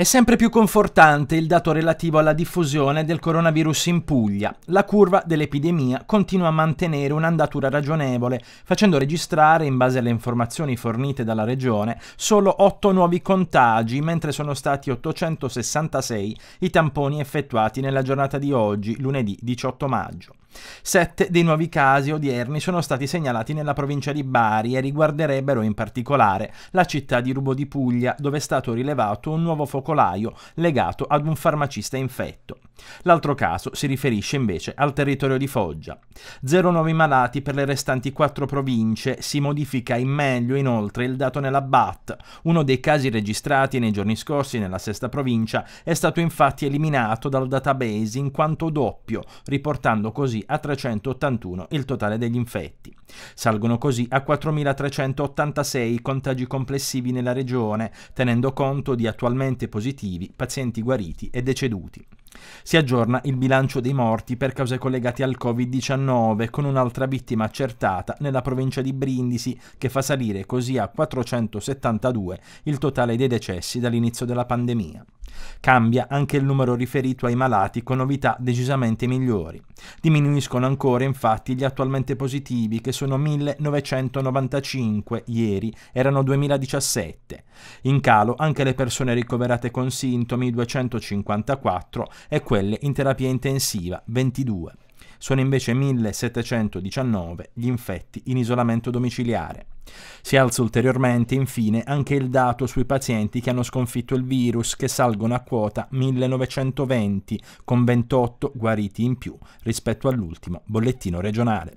È sempre più confortante il dato relativo alla diffusione del coronavirus in Puglia. La curva dell'epidemia continua a mantenere un'andatura ragionevole, facendo registrare, in base alle informazioni fornite dalla Regione, solo 8 nuovi contagi, mentre sono stati 866 i tamponi effettuati nella giornata di oggi, lunedì 18 maggio. Sette dei nuovi casi odierni sono stati segnalati nella provincia di Bari e riguarderebbero in particolare la città di Rubo di Puglia, dove è stato rilevato un nuovo focolaio legato ad un farmacista infetto. L'altro caso si riferisce invece al territorio di Foggia. Zero nuovi malati per le restanti quattro province, si modifica in meglio inoltre il dato nella BAT. Uno dei casi registrati nei giorni scorsi nella sesta provincia è stato infatti eliminato dal database in quanto doppio, riportando così a 381 il totale degli infetti. Salgono così a 4.386 i contagi complessivi nella regione, tenendo conto di attualmente positivi, pazienti guariti e deceduti. Si aggiorna il bilancio dei morti per cause collegate al Covid-19, con un'altra vittima accertata nella provincia di Brindisi, che fa salire così a 472 il totale dei decessi dall'inizio della pandemia. Cambia anche il numero riferito ai malati con novità decisamente migliori. Diminuiscono ancora infatti gli attualmente positivi che sono 1995 ieri, erano 2017. In calo anche le persone ricoverate con sintomi 254 e quelle in terapia intensiva 22. Sono invece 1719 gli infetti in isolamento domiciliare. Si alza ulteriormente infine anche il dato sui pazienti che hanno sconfitto il virus che salgono a quota 1920 con 28 guariti in più rispetto all'ultimo bollettino regionale.